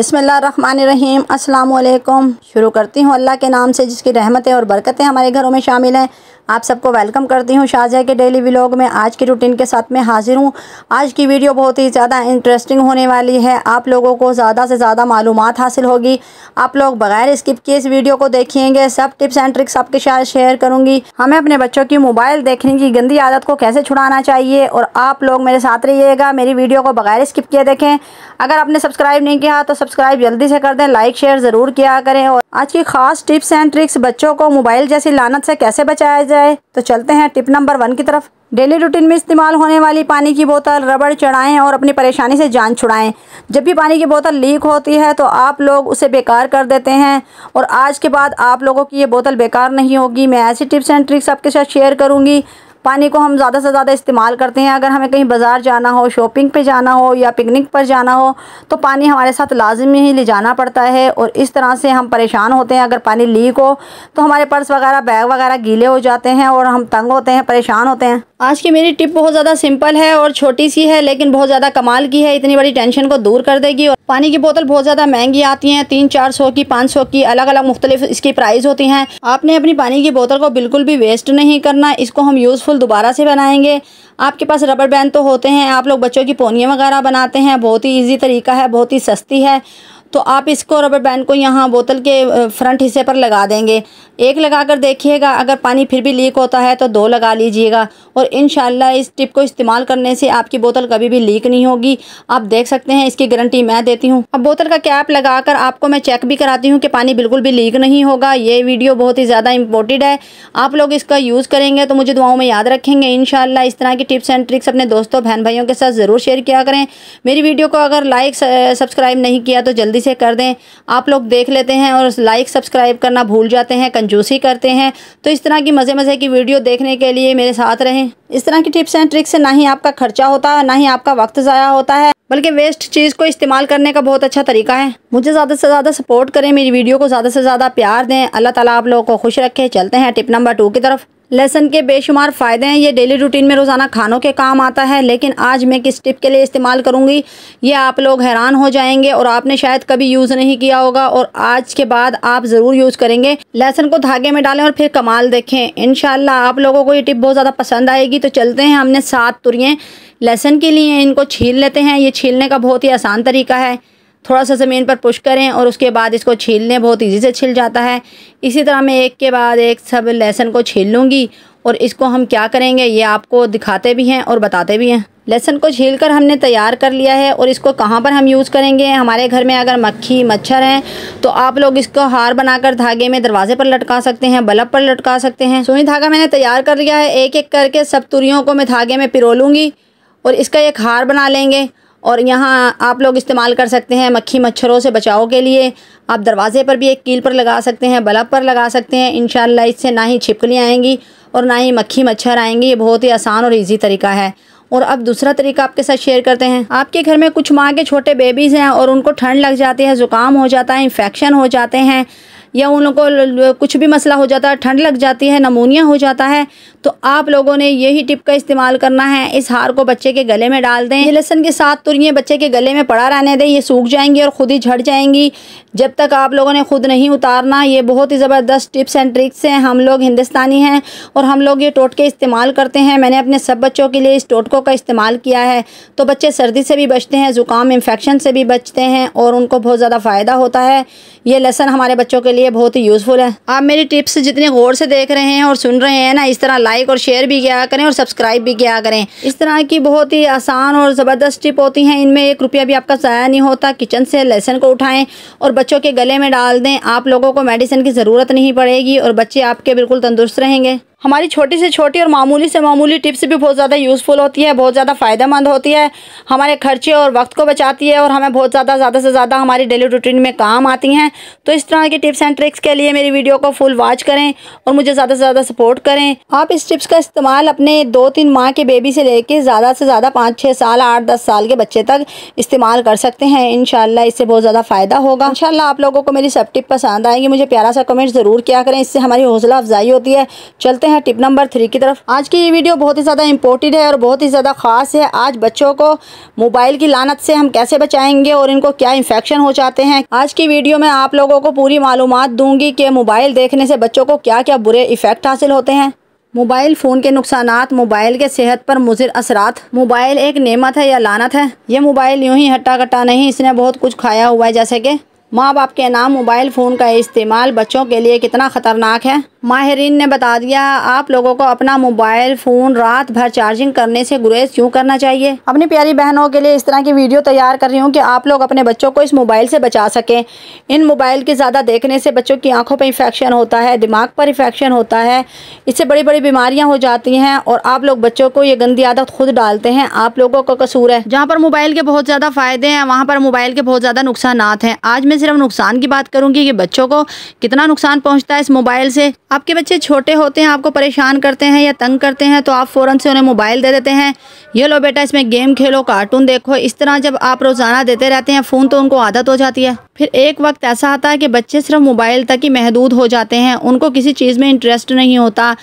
बिसमीम अस्सलाम वालेकुम शुरू करती हूँ अल्लाह के नाम से जिसकी रहमतें और बरकतें हमारे घरों में शामिल हैं आप सबको वेलकम करती हूँ शाहजहाँ के डेली व्लॉग में आज की रूटीन के साथ में हाजिर हूँ आज की वीडियो बहुत ही ज़्यादा इंटरेस्टिंग होने वाली है आप लोगों को ज़्यादा से ज़्यादा मालूम हासिल होगी आप लोग बगैर स्किप किए इस वीडियो को देखेंगे सब टिप्स एंड ट्रिक्स आपके साथ शेयर करूँगी हमें अपने बच्चों की मोबाइल देखने की गंदी आदत को कैसे छुड़ाना चाहिए और आप लोग मेरे साथ रहिएगा मेरी वीडियो को बगैर स्किप किए देखें अगर आपने सब्सक्राइब नहीं किया तो सब्सक्राइब जल्दी से कर दें लाइक शेयर ज़रूर किया करें और आज की खास टिप्स एंड ट्रिक्स बच्चों को मोबाइल जैसी लानत से कैसे बचाया जाए तो चलते हैं टिप नंबर वन की तरफ डेली रूटीन में इस्तेमाल होने वाली पानी की बोतल रबड़ चढ़ाएं और अपनी परेशानी से जान छुड़ाएं जब भी पानी की बोतल लीक होती है तो आप लोग उसे बेकार कर देते हैं और आज के बाद आप लोगों की ये बोतल बेकार नहीं होगी मैं ऐसी टिप्स एंड ट्रिक्स आपके साथ शेयर करूँगी पानी को हम ज़्यादा से ज़्यादा इस्तेमाल करते हैं अगर हमें कहीं बाज़ार जाना हो शॉपिंग पे जाना हो या पिकनिक पर जाना हो तो पानी हमारे साथ लाजमी ही ले जाना पड़ता है और इस तरह से हम परेशान होते हैं अगर पानी लीक हो तो हमारे पर्स वगैरह बैग वगैरह गीले हो जाते हैं और हम तंग होते हैं परेशान होते हैं आज की मेरी टिप बहुत ज़्यादा सिंपल है और छोटी सी है लेकिन बहुत ज़्यादा कमाल की है इतनी बड़ी टेंशन को दूर कर देगी और पानी की बोतल बहुत ज़्यादा महंगी आती हैं तीन चार सौ की पाँच सौ की अलग अलग मुख्तलिफ इसकी प्राइस होती हैं आपने अपनी पानी की बोतल को बिल्कुल भी वेस्ट नहीं करना इसको हम यूज़फुल दोबारा से बनाएंगे आपके पास रबर बैंड तो होते हैं आप लोग बच्चों की पोनियाँ वगैरह बनाते हैं बहुत ही ईजी तरीका है बहुत ही सस्ती है तो आप इसको रबर बैंड को यहाँ बोतल के फ्रंट हिस्से पर लगा देंगे एक लगा कर देखिएगा अगर पानी फिर भी लीक होता है तो दो लगा लीजिएगा और इन इस टिप को इस्तेमाल करने से आपकी बोतल कभी भी लीक नहीं होगी आप देख सकते हैं इसकी गारंटी मैं देती हूँ अब बोतल का कैप लगा कर आपको मैं चेक भी कराती हूँ कि पानी बिल्कुल भी लीक नहीं होगा ये वीडियो बहुत ही ज़्यादा इंपॉर्टेंट है आप लोग इसका यूज़ करेंगे तो मुझे दुआओं में याद रखेंगे इन इस तरह की टिप्स एंड ट्रिक्स अपने दोस्तों बहन भाइयों के साथ ज़रूर शेयर किया करें मेरी वीडियो को अगर लाइक सब्सक्राइब नहीं किया तो जल्दी जल्दी से कर दें आप लोग देख लेते हैं और लाइक सब्सक्राइब करना भूल जाते हैं कंजूसी करते हैं तो इस तरह की मज़े मज़े की वीडियो देखने के लिए मेरे साथ रहें इस तरह की टिप्स एंड ट्रिक्स से ना ही आपका खर्चा होता है ना ही आपका वक्त ज़ाया होता है बल्कि वेस्ट चीज़ को इस्तेमाल करने का बहुत अच्छा तरीका है मुझे ज़्यादा से ज़्यादा सपोर्ट करें मेरी वीडियो को ज़्यादा से ज़्यादा प्यार दें अल्लाह ताला आप लोगों को खुश रखे चलते हैं टिप नंबर टू की तरफ लहसन के बेशुमार फ़ायदे हैं ये डेली रूटीन में रोज़ाना खानों के काम आता है लेकिन आज मैं किस टिप के लिए इस्तेमाल करूँगी ये आप लोग हैरान हो जाएंगे और आपने शायद कभी यूज़ नहीं किया होगा और आज के बाद आप ज़रूर यूज़ करेंगे लहसन को धागे में डालें और फिर कमाल देखें इन आप लोगों को ये टिप बहुत ज़्यादा पसंद आएगी तो चलते हैं हमने सात तुरियें लहसन के लिए इनको छील लेते हैं ये छीलने का बहुत ही आसान तरीका है थोड़ा सा ज़मीन पर पुश करें और उसके बाद इसको छीलने बहुत ईजी से छिल जाता है इसी तरह मैं एक के बाद एक सब लहसन को छील लूँगी और इसको हम क्या करेंगे ये आपको दिखाते भी हैं और बताते भी हैं लहसन को छील कर हमने तैयार कर लिया है और इसको कहाँ पर हम यूज़ करेंगे हमारे घर में अगर मक्खी मच्छर हैं तो आप लोग इसको हार बनाकर धागे में दरवाजे पर लटका सकते हैं बल्ब पर लटका सकते हैं सुनी धागा मैंने तैयार कर लिया है एक एक करके सब तुरियों को मैं धागे में पिरो लूँगी और इसका एक हार बना लेंगे और यहाँ आप लोग इस्तेमाल कर सकते हैं मक्खी मच्छरों से बचाव के लिए आप दरवाज़े पर भी एक कील पर लगा सकते हैं बलब पर लगा सकते हैं इन इससे ना ही छिपकलियाँ आएँगी और ना ही मक्खी मच्छर आएँगी ये बहुत ही आसान और ईजी तरीका है और अब दूसरा तरीका आपके साथ शेयर करते हैं आपके घर में कुछ माँ के छोटे बेबीज़ हैं और उनको ठंड लग जाती है ज़ुकाम हो जाता है इन्फेक्शन हो जाते हैं या उन लोगों को कुछ भी मसला हो जाता है ठंड लग जाती है नमोनिया हो जाता है तो आप लोगों ने यही टिप का इस्तेमाल करना है इस हार को बच्चे के गले में डाल दें ये लहसन के साथ तुरिए तो बच्चे के गले में पड़ा रहने दें ये सूख जाएंगी और ख़ुद ही झड़ जाएंगी जब तक आप लोगों ने ख़ुद नहीं उतारना ये बहुत ही ज़बरदस्त टिप्स एंड ट्रिक्स हैं हम लोग हिंदुस्तानी हैं और हम लोग ये टोटके इस्तेमाल करते हैं मैंने अपने सब बच्चों के लिए इस टोटकों का इस्तेमाल किया है तो बच्चे सर्दी से भी बचते हैं ज़ुकाम इन्फेक्शन से भी बचते हैं और उनको बहुत ज़्यादा फ़ायदा होता है ये लहसन हमारे बच्चों के लिए लिए बहुत ही यूज़फुल है आप मेरी टिप्स जितने गौर से देख रहे हैं और सुन रहे हैं ना इस तरह लाइक और शेयर भी किया करें और सब्सक्राइब भी किया करें इस तरह की बहुत ही आसान और ज़बरदस्त टिप होती हैं इनमें एक रुपया भी आपका ज़ाया नहीं होता किचन से लहसन को उठाएँ और बच्चों के गले में डाल दें आप लोगों को मेडिसिन की ज़रूरत नहीं पड़ेगी और बच्चे आपके बिल्कुल तंदुरुस्त रहेंगे हमारी छोटी से छोटी और मामूली से मामूली टिप्स भी बहुत ज़्यादा यूज़फुल होती है बहुत ज़्यादा फ़ायदेमंद होती है हमारे खर्चे और वक्त को बचाती है और हमें बहुत ज़्यादा ज़्यादा से ज़्यादा हमारी डेली रूटीन में काम आती हैं तो इस तरह की टिप्स एंड ट्रिक्स के लिए मेरी वीडियो को फुल वॉच करें और मुझे ज़्यादा से ज़्यादा सपोर्ट करें आप इस टिप्स का इस्तेमाल अपने दो तीन माह के बेबी से लेकर ज़्यादा से ज़्यादा पाँच छः साल आठ दस साल के बच्चे तक इस्तेमाल कर सकते हैं इन इससे बहुत ज़्यादा फ़ायदा होगा इन आप लोगों को मेरी सब टिप पसंद आएगी मुझे प्यारा सा कमेंट ज़रूर किया करें इससे हमारी हौसला अफजाई होती है चलते हैं टिप नंबर थ्री की तरफ आज की ये वीडियो बहुत ही ज़्यादा इंपॉर्टेंट है और बहुत ही ज़्यादा खास है आज बच्चों को मोबाइल की लानत से हम कैसे बचाएंगे और इनको क्या इन्फेक्शन हो जाते हैं आज की वीडियो में आप लोगों को पूरी मालूम दूंगी कि मोबाइल देखने से बच्चों को क्या क्या बुरे इफ़ेक्ट हासिल होते हैं मोबाइल फ़ोन के नुकसान मोबाइल के सेहत पर मुजिर असरात मोबाइल एक नेमत है या लानत है ये मोबाइल यूं ही हट्टा कट्टा नहीं इसने बहुत कुछ खाया हुआ है जैसे कि माँ बाप के नाम मोबाइल फ़ोन का इस्तेमाल बच्चों के लिए कितना ख़तरनाक है माहरीन ने बता दिया आप लोगों को अपना मोबाइल फ़ोन रात भर चार्जिंग करने से गुरेज क्यों करना चाहिए अपनी प्यारी बहनों के लिए इस तरह की वीडियो तैयार कर रही हूँ कि आप लोग अपने बच्चों को इस मोबाइल से बचा सकें इन मोबाइल के ज़्यादा देखने से बच्चों की आँखों पर इन्फेक्शन होता है दिमाग पर इन्फेक्शन होता है इससे बड़ी बड़ी बीमारियाँ हो जाती हैं और आप लोग बच्चों को ये गंदी आदत खुद डालते हैं आप लोगों का कसूर है जहाँ पर मोबाइल के बहुत ज़्यादा फ़ायदे हैं वहाँ पर मोबाइल के बहुत ज़्यादा नुकसान हैं आज मैं सिर्फ नुकसान की बात करूंगी कि बच्चों को कितना नुकसान पहुंचता है इस मोबाइल से आपके बच्चे छोटे होते हैं आपको परेशान करते हैं या तंग करते हैं तो आप फ़ौरन से उन्हें मोबाइल दे देते हैं ये लो बेटा इसमें गेम खेलो कार्टून देखो इस तरह जब आप रोज़ाना देते रहते हैं फ़ोन तो उनको आदत हो जाती है फिर एक वक्त ऐसा आता है कि बच्चे सिर्फ मोबाइल तक ही महदूद हो जाते हैं उनको किसी चीज़ में इंटरेस्ट नहीं होता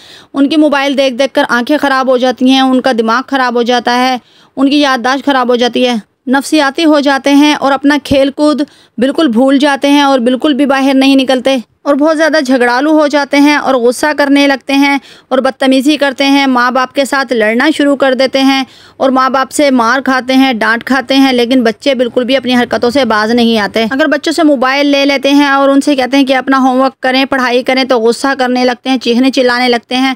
उनकी मोबाइल देख देख कर आँखें ख़राब हो जाती हैं उनका दिमाग ख़राब हो जाता है उनकी याददाश्त ख़राब हो जाती है नफसियाती हो जाते हैं और अपना खेल कूद बिल्कुल भूल जाते हैं और बिल्कुल भी बाहर नहीं निकलते और बहुत ज़्यादा झगड़ालू हो जाते हैं और गुस्सा करने लगते हैं और बदतमीज़ी करते हैं माँ बाप के साथ लड़ना शुरू कर देते हैं और माँ बाप से मार खाते हैं डांट खाते हैं लेकिन बच्चे बिल्कुल भी अपनी हरकतों से बाज नहीं आते अगर बच्चों से मोबाइल ले लेते हैं और उनसे कहते हैं कि अपना होमवर्क करें पढ़ाई करें तो गुस्सा करने लगते हैं चीखने चिल्लाने लगते हैं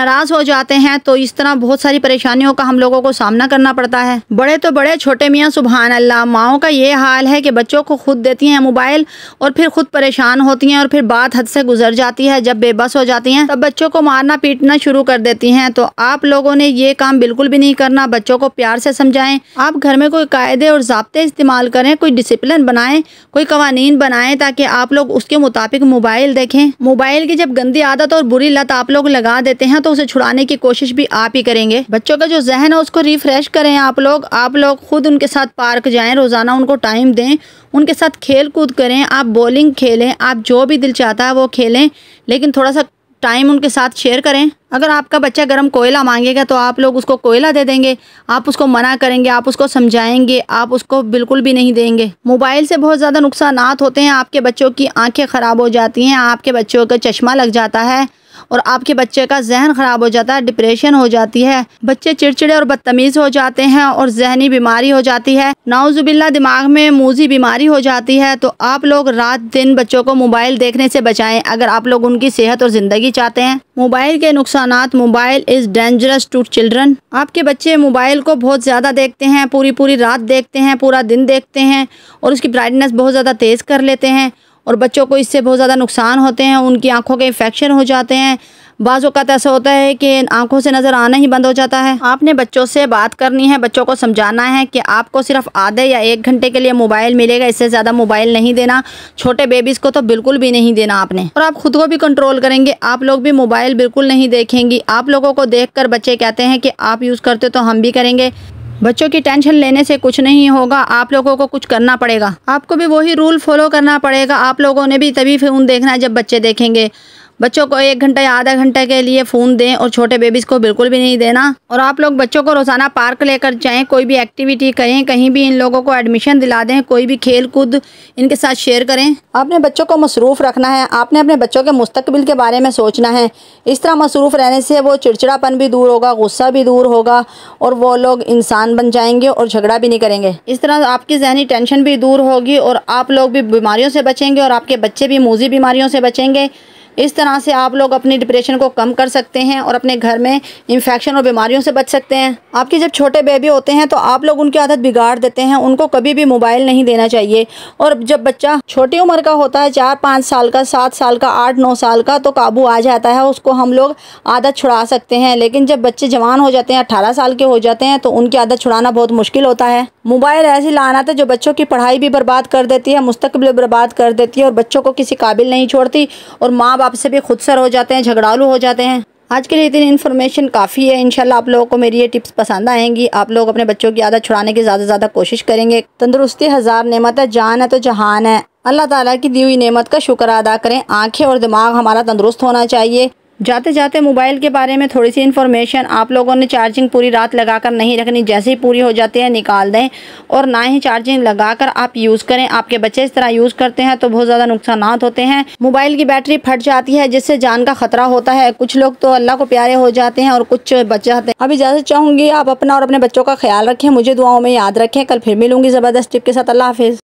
नाराज़ हो जाते हैं तो इस तरह बहुत सारी परेशानियों का हम लोगों को सामना करना पड़ता है बड़े तो बड़े छोटे मियाँ सुबहान अल्लाह माओ का ये हाल है कि बच्चों को खुद देती हैं मोबाइल और फिर खुद परेशान होती हैं और फिर बात हद से गुजर जाती है जब बेबस हो जाती हैं तब बच्चों को मारना पीटना शुरू कर देती हैं तो आप लोगों ने ये काम बिल्कुल भी नहीं करना बच्चों को प्यार से समझाएं आप घर में कोई कायदे और जबते इस्तेमाल करें कोई डिसिप्लिन बनाएं कोई कवानीन बनाएं ताकि आप लोग उसके मुताबिक मोबाइल देखें मोबाइल की जब गंदी आदत और बुरी लत आप लोग लगा देते हैं तो उसे छुड़ाने की कोशिश भी आप ही करेंगे बच्चों का जो जहन है उसको रिफ्रेश करें आप लोग आप लोग खुद उनके साथ पार्क जाएं रोज़ाना उनको टाइम दें उनके साथ खेल कूद करें आप बॉलिंग खेलें आप जो भी दिल चाहता है वो खेलें लेकिन थोड़ा सा टाइम उनके साथ शेयर करें अगर आपका बच्चा गर्म कोयला मांगेगा तो आप लोग उसको कोयला दे देंगे आप उसको मना करेंगे आप उसको समझाएंगे आप उसको बिल्कुल भी नहीं देंगे मोबाइल से बहुत ज़्यादा नुकसान होते हैं आपके बच्चों की आंखें ख़राब हो जाती हैं आपके बच्चों का चश्मा लग जाता है और आपके बच्चे का जहन ख़राब हो जाता है डिप्रेशन हो जाती है बच्चे चिड़चिड़े और बदतमीज़ हो जाते हैं और जहनी बीमारी हो जाती है नाउजुबिल्ला दिमाग में मूजी बीमारी हो जाती है तो आप लोग रात दिन बच्चों को मोबाइल देखने से बचाएं अगर आप लोग उनकी सेहत और ज़िंदगी चाहते हैं मोबाइल के नुकसान mobile is dangerous to children आपके बच्चे मोबाइल को बहुत ज़्यादा देखते हैं पूरी पूरी रात देखते हैं पूरा दिन देखते हैं और उसकी ब्राइटनेस बहुत ज़्यादा तेज़ कर लेते हैं और बच्चों को इससे बहुत ज़्यादा नुकसान होते हैं उनकी आँखों के इन्फेक्शन हो जाते हैं बाज़ अवत ऐसा होता है कि आंखों से नज़र आना ही बंद हो जाता है आपने बच्चों से बात करनी है बच्चों को समझाना है कि आपको सिर्फ आधे या एक घंटे के लिए मोबाइल मिलेगा इससे ज़्यादा मोबाइल नहीं देना छोटे बेबीज़ को तो बिल्कुल भी नहीं देना आपने और आप ख़ुद को भी कंट्रोल करेंगे आप लोग भी मोबाइल बिल्कुल नहीं देखेंगी आप लोगों को देख कर बच्चे कहते हैं कि आप यूज़ करते तो हम भी करेंगे बच्चों की टेंशन लेने से कुछ नहीं होगा आप लोगों को कुछ करना पड़ेगा आपको भी वही रूल फॉलो करना पड़ेगा आप लोगों ने भी तभी फिल्म देखना है जब बच्चे देखेंगे बच्चों को एक घंटा या आधा घंटा के लिए फ़ोन दें और छोटे बेबीज़ को बिल्कुल भी नहीं देना और आप लोग बच्चों को रोज़ाना पार्क लेकर जाएँ कोई भी एक्टिविटी करें कहीं भी इन लोगों को एडमिशन दिला दें कोई भी खेल कूद इनके साथ शेयर करें आपने बच्चों को मसरूफ़ रखना है आपने अपने बच्चों के मुस्तबिल के बारे में सोचना है इस तरह मसरूफ़ रहने से वो चिड़चिड़ापन भी दूर होगा गुस्सा भी दूर होगा और वो लोग इंसान बन जाएंगे और झगड़ा भी नहीं करेंगे इस तरह आपकी जहनी टेंशन भी दूर होगी और आप लोग भी बीमारियों से बचेंगे और आपके बच्चे भी मूजी बीमारियों से बचेंगे इस तरह से आप लोग अपनी डिप्रेशन को कम कर सकते हैं और अपने घर में इन्फेक्शन और बीमारियों से बच सकते हैं आपके जब छोटे बेबी होते हैं तो आप लोग उनकी आदत बिगाड़ देते हैं उनको कभी भी मोबाइल नहीं देना चाहिए और जब बच्चा छोटी उम्र का होता है चार पाँच साल का सात साल का आठ नौ साल का तो काबू आ जाता है उसको हम लोग आदत छुड़ा सकते हैं लेकिन जब बच्चे जवान हो जाते हैं अट्ठारह साल के हो जाते हैं तो उनकी आदत छुड़ाना बहुत मुश्किल होता है मोबाइल ऐसी लाना था जो बच्चों की पढ़ाई भी बर्बाद कर देती है मुस्तबिल बर्बाद कर देती है और बच्चों को किसी काबिल नहीं छोड़ती और माँ बाप आपसे भी खुद सर हो जाते हैं झगड़ालू हो जाते हैं आज के लिए इतनी इन्फॉर्मेशन काफ़ी है इनशाला आप लोगों को मेरी ये टिप्स पसंद आएंगी आप लोग अपने बच्चों की आदत छुड़ाने की ज़्यादा से ज़्यादा कोशिश करेंगे तंदुरुस्ती हज़ार नेमत है जान है तो जहान है अल्लाह ताला की दी हुई नेमत का शुक्र अदा करें आंखें और दिमाग हमारा तंदुरुस्त होना चाहिए जाते जाते मोबाइल के बारे में थोड़ी सी इन्फॉर्मेशन आप लोगों ने चार्जिंग पूरी रात लगाकर नहीं रखनी जैसे ही पूरी हो जाती है निकाल दें और ना ही चार्जिंग लगाकर आप यूज़ करें आपके बच्चे इस तरह यूज़ करते हैं तो बहुत ज़्यादा नुकसान होते हैं मोबाइल की बैटरी फट जाती है जिससे जान का खतरा होता है कुछ लोग तो अल्लाह को प्यारे हो जाते हैं और कुछ बचाते हैं अभी ज़्यादा चाहूँगी आप अपना और अपने बच्चों का ख्याल रखें मुझे दुआओं में याद रखें कल फिर मिलूंगी ज़बरदस्त टिप के साथ अल्लाह हाफिज़